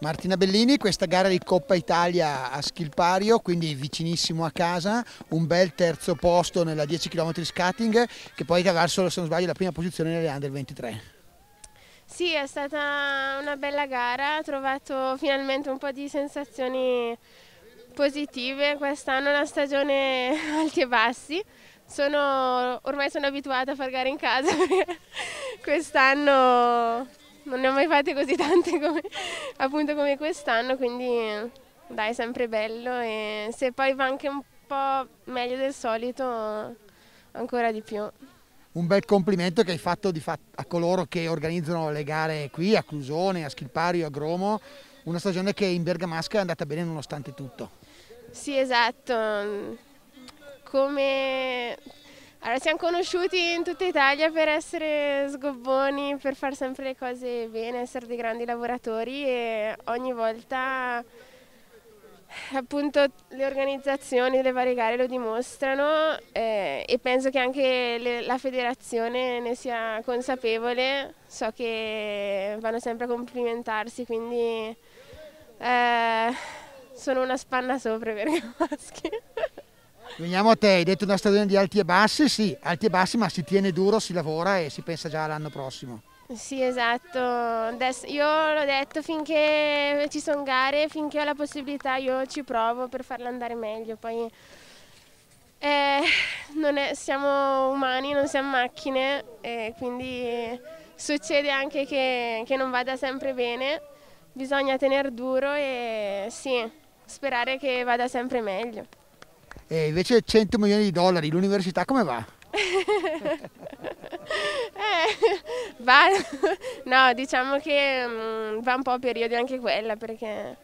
Martina Bellini, questa gara di Coppa Italia a Schilpario, quindi vicinissimo a casa, un bel terzo posto nella 10 km scatting che poi cavarà verso, se non sbaglio la prima posizione nelle Under 23. Sì, è stata una bella gara, ho trovato finalmente un po' di sensazioni positive, quest'anno è una stagione alti e bassi, sono, ormai sono abituata a far gare in casa, quest'anno non ne ho mai fatte così tante come, appunto come quest'anno, quindi dai, sempre bello e se poi va anche un po' meglio del solito ancora di più. Un bel complimento che hai fatto, fatto a coloro che organizzano le gare qui a Clusone, a Schilpario, a Gromo, una stagione che in Bergamasca è andata bene nonostante tutto. Sì, esatto. Come allora, siamo conosciuti in tutta Italia per essere sgobboni, per fare sempre le cose bene, essere dei grandi lavoratori e ogni volta appunto le organizzazioni, le varie gare lo dimostrano eh, e penso che anche le, la federazione ne sia consapevole, so che vanno sempre a complimentarsi, quindi eh, sono una spanna sopra per i maschi. Veniamo a te, hai detto una stagione di alti e bassi, sì, alti e bassi, ma si tiene duro, si lavora e si pensa già all'anno prossimo. Sì, esatto. Adesso io l'ho detto, finché ci sono gare, finché ho la possibilità, io ci provo per farla andare meglio. Poi eh, è, siamo umani, non siamo macchine, eh, quindi succede anche che, che non vada sempre bene. Bisogna tenere duro e sì, sperare che vada sempre meglio e invece 100 milioni di dollari, l'università come va? eh, va, no, diciamo che mh, mm, va un po' a periodi anche quella perché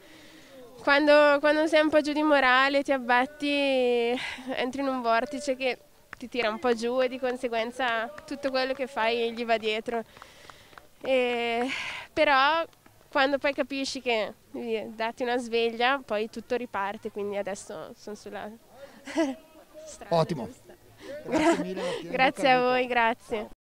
quando, quando sei un po' giù di morale ti abbatti, entri in un vortice che ti tira un po' giù e di conseguenza tutto quello che fai gli va dietro. E, però quando poi capisci che dati una sveglia, poi tutto riparte, quindi adesso sono sulla strada. Ottimo. Grazie, mille, grazie a voi, grazie.